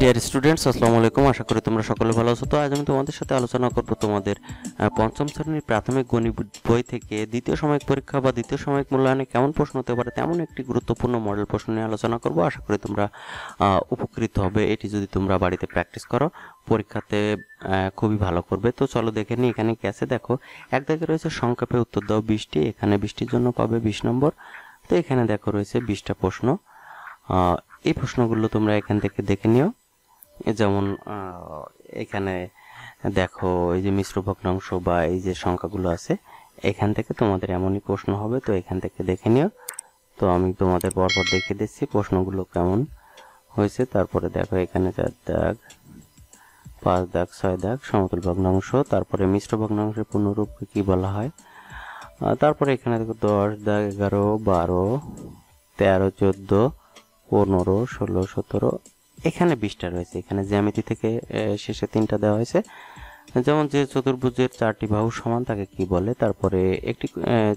dear students আসসালামু আলাইকুম আশা করি তোমরা সকলে ভালো আছো তো আজ আমি তোমাদের সাথে আলোচনা করব তোমাদের পঞ্চম শ্রেণীর প্রাথমিক গণিত বই থেকে দ্বিতীয় সাময়িক পরীক্ষা বা দ্বিতীয় সাময়িক মূল্যায়নে কেমন প্রশ্ন হতে পারে তেমন একটি গুরুত্বপূর্ণ মডেল প্রশ্ন নিয়ে আলোচনা করব আশা করি তোমরা উপকৃত হবে এটি যদি তোমরা বাড়িতে প্র্যাকটিস করো পরীক্ষাতে খুবই ভালো করবে তো চলো দেখে নিই এখানে কি দেখো এক দাগে রয়েছে সংক্ষেপে উত্তর দাও বৃষ্টি এখানে বৃষ্টির জন্য পাবে বিশ নম্বর তো এখানে দেখো রয়েছে বিশটা প্রশ্ন এই প্রশ্নগুলো তোমরা এখান থেকে দেখে নিও যেমন এখানে দেখো এই যে মিশ্র ভগ্নাংশ বা এই যে সংখ্যাগুলো আছে এখান থেকে তোমাদের এমনই প্রশ্ন হবে তো এখান থেকে দেখে নিও তো আমি তোমাদের পরপর দেখে দিচ্ছি প্রশ্নগুলো কেমন হয়েছে তারপরে দেখো এখানে চার দাগ পাঁচ দাগ ছয় দাগ সমতল ভগ্নাংশ তারপরে মিশ্র ভগ্নাংশের পূর্ণরূপকে কী বলা হয় তারপরে এখানে দেখো দশ দাগ এগারো বারো তেরো চোদ্দো পনেরো ষোলো সতেরো এখানে বিশটা রয়েছে এখানে জ্যামিতি থেকে শেষে তিনটা দেওয়া হয়েছে যেমন যে চতুর্ভুজের চারটি বাহু সমান তাকে কি বলে তারপরে একটি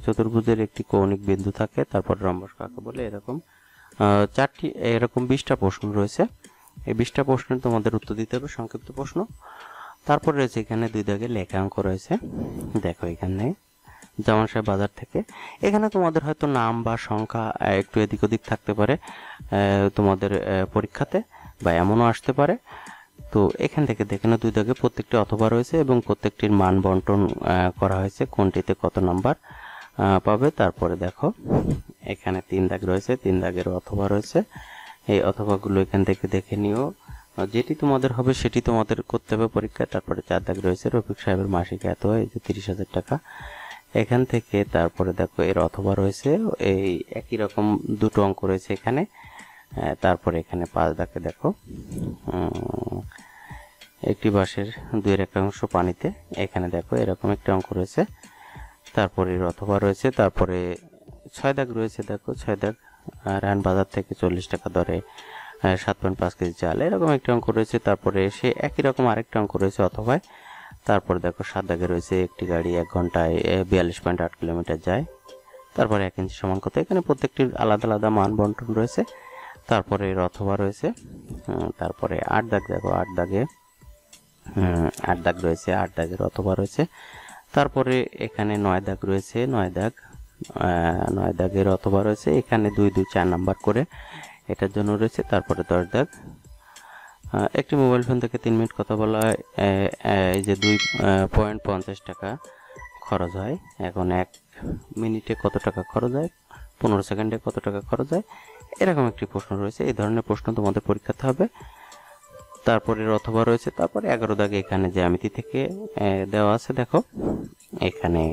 চতুর্ভুজের একটি কৌণিক বিন্দু থাকে তারপর রম্বস কাকে বলে এরকম চারটি এরকম বিশটা প্রশ্ন রয়েছে এই বিশটা প্রশ্নের তোমাদের উত্তর দিতে হবে সংক্ষিপ্ত প্রশ্ন তারপর রয়েছে এখানে দুই দাগে লেখা অঙ্ক রয়েছে দেখো এখানে জামান সাহেব বাজার থেকে এখানে তোমাদের হয়তো নাম বা সংখ্যা একটু এদিক ওদিক থাকতে পারে তোমাদের পরীক্ষাতে বা এমনও আসতে পারে তো এখান থেকে দেখে না দুই দাগে প্রত্যেকটি অথবা রয়েছে এবং প্রত্যেকটির মান বন্টন করা হয়েছে কোনটিতে কত নাম্বার পাবে তারপরে দেখো এখানে তিন দাগ রয়েছে তিন দাগের অথবা রয়েছে এই অথবাগুলো এখান থেকে দেখে নিও যেটি তোমাদের হবে সেটি তোমাদের করতে হবে পরীক্ষা তারপরে চার দাগ রয়েছে রফিক সাহেবের মাসিক এত এই যে তিরিশ হাজার টাকা এখান থেকে তারপরে দেখো এর অথবা রয়েছে এই একই রকম দুটো অঙ্ক রয়েছে এখানে হ্যাঁ, তারপরে এখানে পাঁচ দাগে দেখো একটি বাঁশের দুই একটা অংশ পানিতে এখানে দেখো এরকম একটি অঙ্ক রয়েছে তারপরে অথবা রয়েছে তারপরে ছয় দাগ রয়েছে দেখো ছয় দাগ রান বাজার থেকে চল্লিশ টাকা দরে সাত পয়েন্ট পাঁচ কেজি চাল এরকম একটি অঙ্ক রয়েছে তারপরে সে একই রকম আরেকটা অঙ্ক রয়েছে অথবা তারপর দেখো সাত দাগে রয়েছে একটি গাড়ি এক ঘন্টায় বিয়াল্লিশ পয়েন্ট আট কিলোমিটার যায় তারপরে এক ইঞ্চি সমান কত এখানে প্রত্যেকটির আলাদা আলাদা মান বন্টন রয়েছে তারপরে রথবা রয়েছে হ্যাঁ, তারপরে আট দাগ দেখো আট দাগে হ্যাঁ, আট দাগ রয়েছে আট দাগে রথবা রয়েছে তারপরে এখানে নয় দাগ রয়েছে নয় দাগ নয় দাগের অথবা রয়েছে এখানে দুই দুই চার নাম্বার করে এটার জন্য রয়েছে তারপরে দশ দাগ একটি মোবাইল ফোন থেকে তিন মিনিট কথা বলা এই যে দুই পয়েন্ট পঞ্চাশ টাকা খরচ হয় এখন এক মিনিটে কত টাকা খরচ হয় পনেরো সেকেন্ডে কত টাকা খরচ হয় এরকম একটি প্রশ্ন রয়েছে এই ধরনের প্রশ্ন তোমাদের পরীক্ষাতে হবে তারপরে অথবা রয়েছে তারপরে এগারো দাগে এখানে জ্যামিতি থেকে দেওয়া আছে দেখো এখানে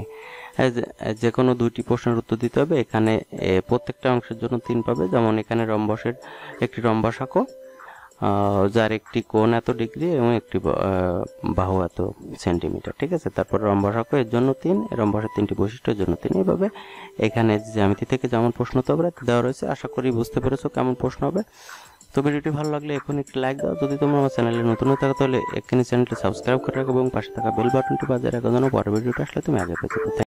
যে কোনো দুইটি প্রশ্নের উত্তর দিতে হবে এখানে প্রত্যেকটা অংশের জন্য তিন পাবে যেমন এখানে রম্বসের একটি রম্বস আঁকো যার একটি কোণ এত ডিগ্রি এবং একটি বাহু এত সেন্টিমিটার ঠিক আছে তারপর রম্বসাক্ষ এর জন্য তিন রম্বসের তিনটি বৈশিষ্ট্যের জন্য তিন এইভাবে এখানে জ্যামিতি থেকে যেমন প্রশ্ন তো দেওয়া রয়েছে আশা করি বুঝতে পেরেছো কেমন প্রশ্ন হবে তো ভিডিওটি ভালো লাগলে এখন একটি লাইক দাও যদি তোমরা আমার চ্যানেলে নতুন হয়ে থাকো তাহলে এখানে চ্যানেলটি সাবস্ক্রাইব করে রাখো এবং পাশে থাকা বেল বাটনটি বাজায় রাখো যেন পরের ভিডিওটা আসলে তুমি আগে পেতে